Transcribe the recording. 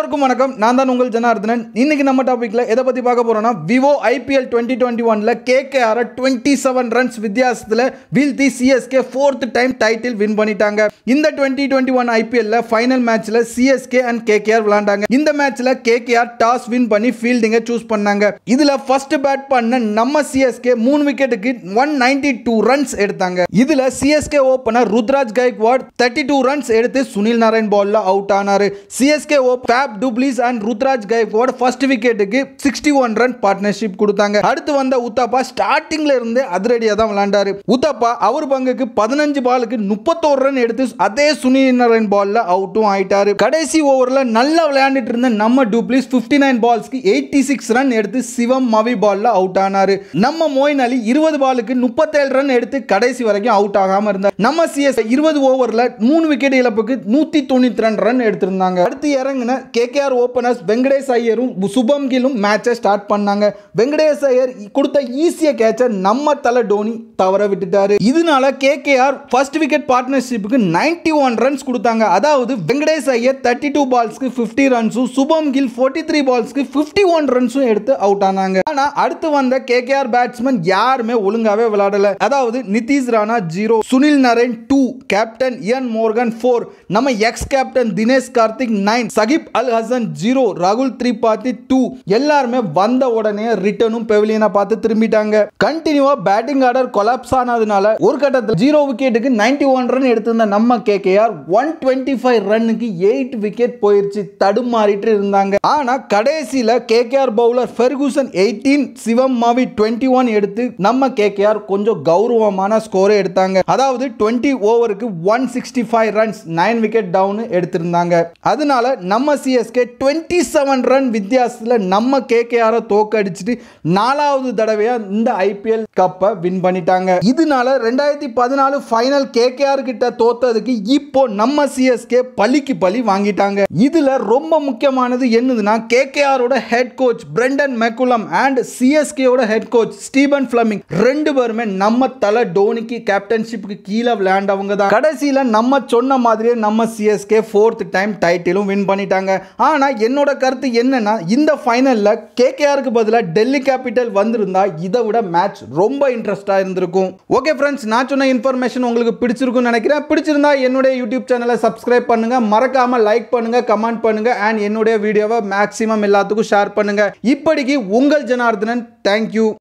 எல்லோருக்கும் வணக்கம் நான் தான் உங்கள் ஜனார்தனன் இன்னைக்கு நம்ம டாப்பிக்கில் எதை பற்றி பார்க்க போகிறோம்னா விவோ ஐபிஎல் டுவெண்ட்டி டுவெண்ட்டி ஒனில் கேகேஆரை டுவெண்ட்டி செவன் ரன்ஸ் வித்தியாசத்தில் வீழ்த்தி CSK fourth time title win பண்ணிட்டாங்க இந்த டுவெண்ட்டி டுவெண்ட்டி ஒன் ஐபிஎல்ல ஃபைனல் மேட்ச்சில் சிஎஸ்கே அண்ட் கேகேஆர் விளாண்டாங்க இந்த மேட்ச்சில் கேகேஆர் டாஸ் வின் பண்ணி ஃபீல்டிங்கை சூஸ் பண்ணாங்க இதில் ஃபர்ஸ்ட் பேட் பண்ண நம்ம சிஎஸ்கே மூணு விக்கெட்டுக்கு ஒன் நைன்டி டூ ரன்ஸ் எடுத்தாங்க இதில் CSK opener Ruturaj Gaikwad thirty two runs எடுத்து சுனில் நாராயண் பால்ல அவுட் ஆனார் சிஎஸ்கே ஓ ரிஷப் du Plessis and Ruturaj Gaikwad first விக்கெட்டுக்கு சிக்ஸ்டி ஒன் ரன் பார்ட்னர்ஷிப் கொடுத்தாங்க அடுத்து வந்த உத்தாப்பா ஸ்டார்டிங்ல இருந்து அதிரடியாக தான் விளாண்டாரு உத்தாப்பா அவர் பங்குக்கு பதினஞ்சு பாலுக்கு முப்பத்தோரு ரன் எடுத்து அதே சுனில் பால்ல அவுட்டும் ஆயிட்டாரு கடைசி ஓவரில் நல்லா விளையாண்டுட்டு இருந்த நம்ம டூப்ளிஸ் ஃபிஃப்டி நைன் பால்ஸ்க்கு எயிட்டி சிக்ஸ் ரன் எடுத்து சிவம் மவி பால்ல அவுட் ஆனாரு நம்ம மோயின் அலி இருபது பாலுக்கு முப்பத்தேழு ரன் எடுத்து கடைசி வரைக்கும் அவுட் ஆகாம இருந்தார் நம்ம சிஎஸ் இருபது ஓவரில் மூணு விக்கெட் இழப்புக்கு நூத்தி தொண்ணூத்தி ரெண்டு ரன் எடுத்திருந்தாங்க அடுத்து இறங்கின கே கேகேஆர் ஓப்பனர்ஸ் வெங்கடேஷ் ஐயரும் சுபம் கிலும் மேட்சை ஸ்டார்ட் பண்ணாங்க வெங்கடேஷ் ஐயர் கொடுத்த ஈஸியாக கேட்சை நம்ம தலை டோனி தவற விட்டுட்டாரு இதனால கேகேஆர் ஃபர்ஸ்ட் விக்கெட் பார்ட்னர்ஷிப்புக்கு நைன்டி ஒன் ரன்ஸ் கொடுத்தாங்க அதாவது வெங்கடேஷ் ஐயர் தேர்ட்டி டூ பால்ஸ்க்கு ஃபிஃப்டி ரன்ஸும் சுபம் கில் ஃபோர்ட்டி த்ரீ பால்ஸ்க்கு ஃபிஃப்டி ஒன் ரன்ஸும் எடுத்து அவுட் ஆனாங்க ஆனால் அடுத்து வந்த கேகேஆர் பேட்ஸ்மேன் யாருமே ஒழுங்காவே விளையாடல அதாவது Nitish Rana zero Sunil Narine two captain Eoin Morgan four நம்ம ex captain Dinesh Karthik nine Shakib al Hasan zero ராகுல் திரிபாத்தி டூ எல்லாருமே வந்த உடனே ரிட்டனும் பெவிலியனை பார்த்து திரும்பிட்டாங்க கண்டினியூவா பேட்டிங் ஆர்டர் கொலாப்ஸ் ஆனதுனால ஒரு கட்டத்தில் ஜீரோ விக்கெட்டுக்கு நைன்டி ஒன் ரன் எடுத்திருந்த நம்ம கேகேஆர் ஒன் டுவெண்ட்டி ஃபைவ் ரன்னுக்கு எயிட் விக்கெட் போயிருச்சு தடுமாறிட்டு இருந்தாங்க ஆனா கடைசியில KKR bowler Ferguson eighteen Shivam Mavi twenty one எடுத்து நம்ம கே கேகேஆர் கொஞ்சம் கௌரவமான ஸ்கோரை எடுத்தாங்க அதாவது டுவெண்ட்டி ஓவருக்கு one sixty five runs nine wicket down எடுத்திருந்தாங்க அதனால நம்ம CS CSK twenty seven run வித்தியாசத்தில் நம்ம கேகேஆரை தோக்கடிச்சிட்டு நாலாவது தடவையாக இந்த ஐபிஎல் கப்பை வின் பண்ணிட்டாங்க இதனால ரெண்டாயிரத்தி பதினாலு ஃபைனல் கேகேஆர் கிட்ட தோத்ததுக்கு இப்போ நம்ம சிஎஸ்கே பலிக்கு பலி வாங்கிட்டாங்க இதில் ரொம்ப முக்கியமானது என்னதுன்னா கேகேஆரோட head coach Brendon McCullum and சிஎஸ்கேயோட ஹெட் கோச் ஸ்டீபன் ஃபிளமிங் ரெண்டு பேருமே நம்ம தலை டோனிக்கு கேப்டன்ஷிப்புக்கு கீழே விளையாண்டவங்க தான் கடைசியில் நம்ம சொன்ன மாதிரியே நம்ம சிஎஸ்கே ஃபோர்த் டைம் டைட்டிலும் வின் பண்ணிட்டாங்க ஆனால் என்னோட கருத்து என்னென்னா இந்த ஃபைனலில் கேகேஆருக்கு பதிலாக டெல்லி கேபிட்டல் வந்திருந்தா இதை விட மேட்ச் ரொம்ப இன்ட்ரெஸ்ட்டாக இருந்திருக்கும் ஓகே ஃப்ரெண்ட்ஸ் நான் சொன்ன இன்ஃபர்மேஷன் உங்களுக்கு பிடிச்சிருக்கும்னு நினைக்கிறேன் பிடிச்சிருந்தா என்னுடைய யூடியூப் சேனலை சப்ஸ்கிரைப் பண்ணுங்கள் மறக்காமல் லைக் பண்ணுங்கள் கமெண்ட் பண்ணுங்கள் அண்ட் என்னுடைய வீடியோவை மேக்ஸிமம் எல்லாத்துக்கும் ஷேர் பண்ணுங்கள் இப்படிக்கு உங்கள் ஜனார்தனன் தேங்க்யூ